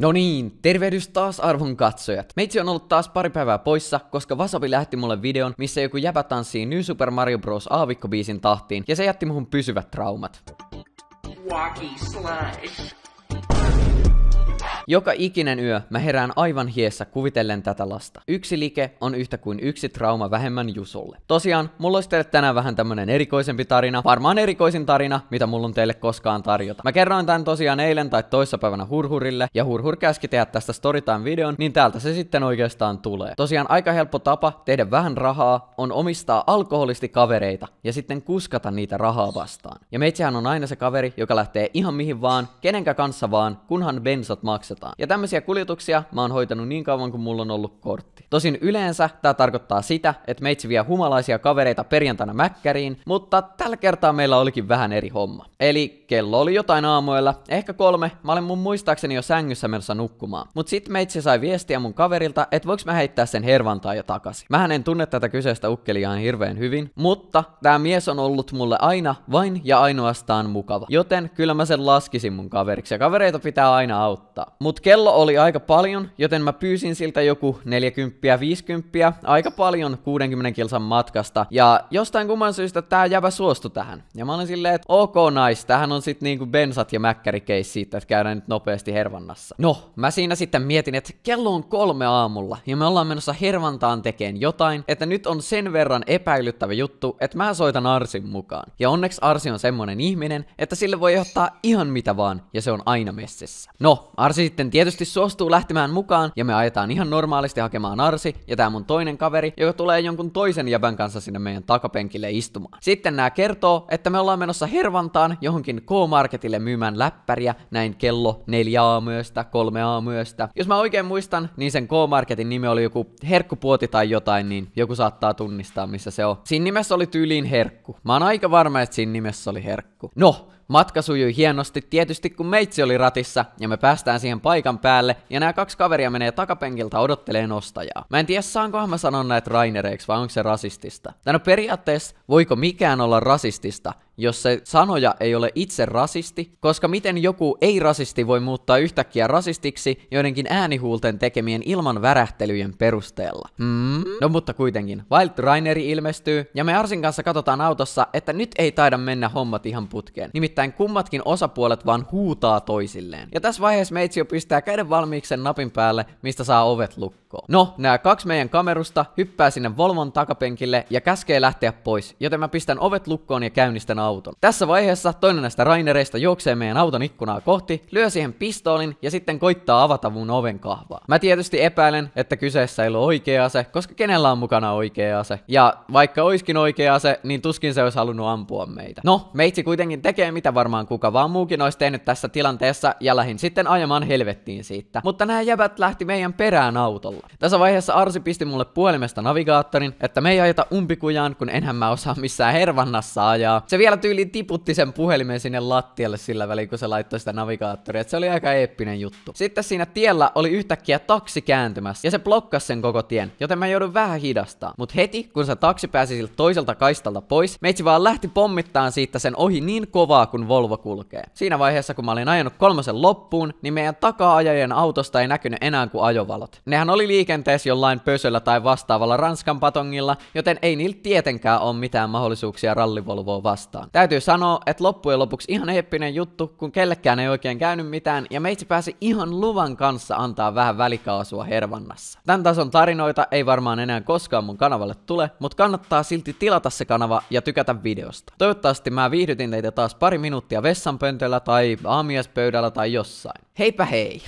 No niin, tervehdys taas arvon katsojat. Meitsi on ollut taas pari päivää poissa, koska Vasavi lähti mulle videon, missä joku jäbä tanssii New Super Mario Bros. aavikkobiisin tahtiin, ja se jätti muhun pysyvät traumat. Walkie slash. Joka ikinen yö mä herään aivan hiessä kuvitellen tätä lasta. Yksi like on yhtä kuin yksi trauma vähemmän Jusulle. Tosiaan, mulla olisi teille tänään vähän tämmönen erikoisempi tarina, varmaan erikoisin tarina, mitä mulla on teille koskaan tarjota. Mä kerroin tän tosiaan eilen tai toissapäivänä Hurhurille, ja Hurhur käski tehdä tästä storytime videon, niin täältä se sitten oikeastaan tulee. Tosiaan aika helppo tapa tehdä vähän rahaa on omistaa alkoholisti kavereita ja sitten kuskata niitä rahaa vastaan. Ja meitsehän on aina se kaveri, joka lähtee ihan mihin vaan, kenenkä kanssa vaan, kunhan bensat maksaa maksetaan. Ja tämmöisiä kuljetuksia mä oon hoitanut niin kauan kuin mulla on ollut kortti. Tosin yleensä tämä tarkoittaa sitä, että meitsi vie humalaisia kavereita perjantaina mäkkäriin, mutta tällä kertaa meillä olikin vähän eri homma. Eli kello oli jotain aamuella, ehkä kolme, mä olin mun muistaakseni jo sängyssä menossa nukkumaan. Mut sit meitsi sai viestiä mun kaverilta, että voiko mä heittää sen hervantaa jo takaisin. Mä en tunne tätä kyseistä ukkeliaan hirveän hyvin, mutta tämä mies on ollut mulle aina vain ja ainoastaan mukava. Joten kyllä mä sen laskisin mun kaveriksi ja kavereita pitää aina auttaa mut kello oli aika paljon, joten mä pyysin siltä joku 40-50, aika paljon 60 kilsan matkasta. Ja jostain kumman syystä tää jävä suostui tähän. Ja mä olin silleen, että ok nice, tähän on sitten niinku bensat ja mäkkärikeis siitä, että käydään nyt nopeasti hervannassa. No, mä siinä sitten mietin, että kello on kolme aamulla ja me ollaan menossa hervantaan tekeen jotain, että nyt on sen verran epäilyttävä juttu, että mä soitan Arsin mukaan. Ja onneksi Arsi on semmonen ihminen, että sille voi ottaa ihan mitä vaan ja se on aina messissä. No, Arsi sitten tietysti suostuu lähtemään mukaan ja me ajetaan ihan normaalisti hakemaan Arsi ja tää mun toinen kaveri, joka tulee jonkun toisen jävän kanssa sinne meidän takapenkille istumaan. Sitten nämä kertoo, että me ollaan menossa Hervantaan johonkin K-Marketille myymään läppäriä näin kello neljä aamuyöstä, kolme aamuyöstä. Jos mä oikein muistan, niin sen K-Marketin nimi oli joku herkkupuoti tai jotain, niin joku saattaa tunnistaa, missä se on. Siinä nimessä oli tyyliin herkku. Mä oon aika varma, että siinä nimessä oli herkku. No, Matka sujui hienosti tietysti kun meitsi oli ratissa ja me päästään siihen paikan päälle ja nämä kaksi kaveria menee takapenkiltä odottelee ostajaa. Mä en tiedä saankohan mä sanon näitä Rainereiksi vai onko se rasistista. Tänä on periaatteessa voiko mikään olla rasistista, jos se sanoja ei ole itse rasisti, koska miten joku ei-rasisti voi muuttaa yhtäkkiä rasistiksi joidenkin äänihuulten tekemien ilman värähtelyjen perusteella? Hmm? No mutta kuitenkin, Wild Raineri ilmestyy, ja me Arsin kanssa katsotaan autossa, että nyt ei taida mennä hommat ihan putkeen. Nimittäin kummatkin osapuolet vaan huutaa toisilleen. Ja tässä vaiheessa jo pistää käden valmiiksi sen napin päälle, mistä saa ovet lukkoon. No, nämä kaksi meidän kamerusta hyppää sinne Volvon takapenkille ja käskee lähteä pois, joten mä pistän ovet lukkoon ja käynnistän auton auton. Tässä vaiheessa toinen näistä rainereista juoksee meidän auton ikkunaa kohti, lyö siihen pistoolin ja sitten koittaa avata mun oven kahvaa. Mä tietysti epäilen, että kyseessä ei ole oikea ase, koska kenellä on mukana oikea ase. Ja vaikka oiskin oikea ase, niin tuskin se olisi halunnut ampua meitä. No, meitsi kuitenkin tekee mitä varmaan kuka vaan muukin olisi tehnyt tässä tilanteessa ja lähin sitten ajamaan helvettiin siitä. Mutta nämä jäbät lähti meidän perään autolla. Tässä vaiheessa Arsi pisti mulle puhelimesta navigaattorin, että me ei ajeta umpikujaan, kun enhän mä osaa missään hervannassa ajaa. Se vielä vielä tyyli tiputti sen puhelimen sinne lattialle sillä väliin, kun se laittoi sitä navigaattoria. Et se oli aika eeppinen juttu. Sitten siinä tiellä oli yhtäkkiä taksi kääntymässä ja se blokkasi sen koko tien, joten mä joudun vähän hidastaa. Mut heti, kun se taksi pääsi siltä toiselta kaistalta pois, meitsi vaan lähti pommittaan siitä sen ohi niin kovaa, kun Volvo kulkee. Siinä vaiheessa, kun mä olin ajanut kolmosen loppuun, niin meidän takaajajien autosta ei näkynyt enää kuin ajovalot. Nehän oli liikenteessä jollain pösöllä tai vastaavalla Ranskan patongilla, joten ei niillä tietenkään ole mitään mahdollisuuksia rallivolvoa vastaan vastaan. Täytyy sanoa, että loppujen lopuksi ihan eeppinen juttu, kun kellekään ei oikein käynyt mitään, ja meitsi pääsi ihan luvan kanssa antaa vähän välikaasua hervannassa. Tän tason tarinoita ei varmaan enää koskaan mun kanavalle tule, mutta kannattaa silti tilata se kanava ja tykätä videosta. Toivottavasti mä viihdytin teitä taas pari minuuttia vessanpöntöllä tai aamiaispöydällä tai jossain. Heipä hei!